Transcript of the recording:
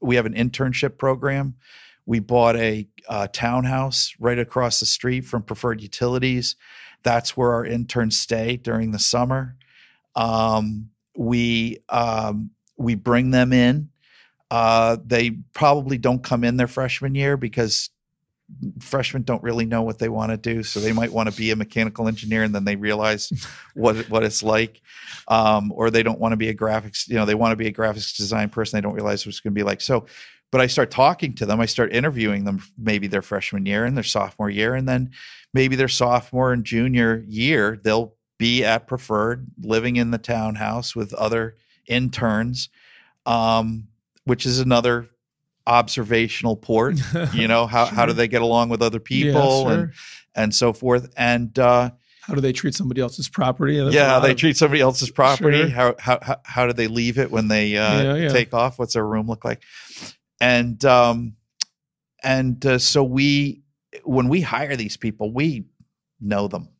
we have an internship program. We bought a uh, townhouse right across the street from Preferred Utilities. That's where our interns stay during the summer. Um, we um, we bring them in. Uh, they probably don't come in their freshman year because freshmen don't really know what they want to do, so they might want to be a mechanical engineer, and then they realize what what it's like, um, or they don't want to be a graphics, you know, they want to be a graphics design person, they don't realize what it's going to be like. So, but I start talking to them, I start interviewing them, maybe their freshman year and their sophomore year, and then maybe their sophomore and junior year, they'll be at preferred, living in the townhouse with other interns, um, which is another observational port. you know, how, sure. how do they get along with other people yeah, sure. and and so forth. And uh, how do they treat somebody else's property? There's yeah, they of, treat somebody else's property. Sure. How, how how do they leave it when they uh, yeah, yeah. take off? What's their room look like? And um, and uh, so we when we hire these people, we know them.